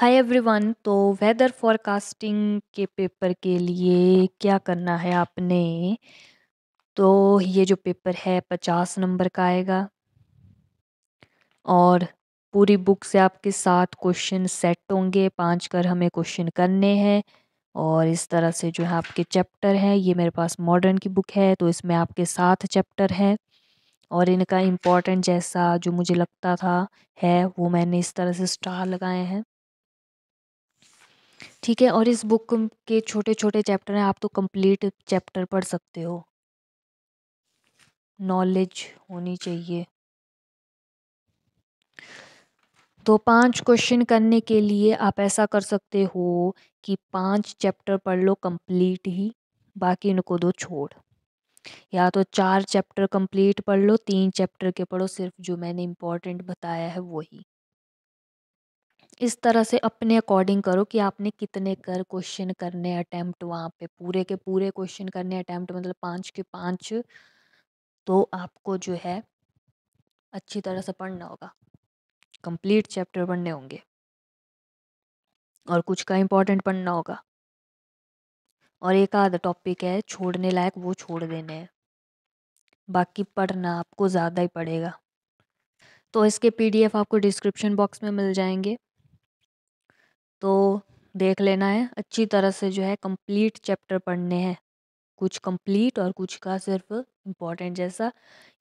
हाय everyone तो weather forecasting के paper के लिए क्या करना है आपने तो ये जो पेपर है पचास नंबर का आएगा और पूरी बुक से आपके सात क्वेश्चन सेट होंगे पांच कर हमें क्वेश्चन करने हैं और इस तरह से जो है आपके चैप्टर हैं ये मेरे पास मॉडर्न की बुक है तो इसमें आपके सात चैप्टर हैं और इनका इम्पोर्टेंट जैसा जो मुझे लगता था है वो मैंने इस तरह से स्टार लगाए हैं ठीक है और इस बुक के छोटे छोटे चैप्टर हैं आप तो कंप्लीट चैप्टर पढ़ सकते हो नॉलेज होनी चाहिए तो पांच क्वेश्चन करने के लिए आप ऐसा कर सकते हो कि पांच चैप्टर पढ़ लो कंप्लीट ही बाकी इनको दो छोड़ या तो चार चैप्टर कंप्लीट पढ़ लो तीन चैप्टर के पढ़ो सिर्फ जो मैंने इम्पोर्टेंट बताया है वही इस तरह से अपने अकॉर्डिंग करो कि आपने कितने कर क्वेश्चन करने अटैम्प्ट वहाँ पे पूरे के पूरे क्वेश्चन करने अटैम्प्ट मतलब पाँच के पाँच तो आपको जो है अच्छी तरह से पढ़ना होगा कंप्लीट चैप्टर पढ़ने होंगे और कुछ का इम्पोर्टेंट पढ़ना होगा और एक आध टॉपिक है छोड़ने लायक वो छोड़ देने हैं बाकी पढ़ना आपको ज़्यादा ही पड़ेगा तो इसके पीडीएफ आपको डिस्क्रिप्शन बॉक्स में मिल जाएंगे तो देख लेना है अच्छी तरह से जो है कंप्लीट चैप्टर पढ़ने हैं कुछ कंप्लीट और कुछ का सिर्फ इम्पोर्टेंट जैसा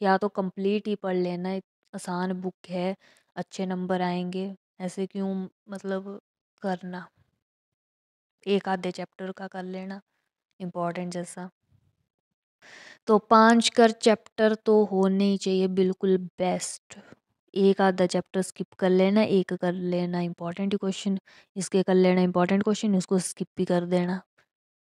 या तो कंप्लीट ही पढ़ लेना आसान बुक है अच्छे नंबर आएंगे ऐसे क्यों मतलब करना एक आधे चैप्टर का कर लेना इम्पोर्टेंट जैसा तो पाँच कर चैप्टर तो होने ही चाहिए बिल्कुल बेस्ट एक आधा चैप्टर स्किप कर लेना एक कर लेना इंपॉर्टेंट क्वेश्चन इसके कर लेना इंपॉर्टेंट क्वेश्चन उसको स्किप भी कर देना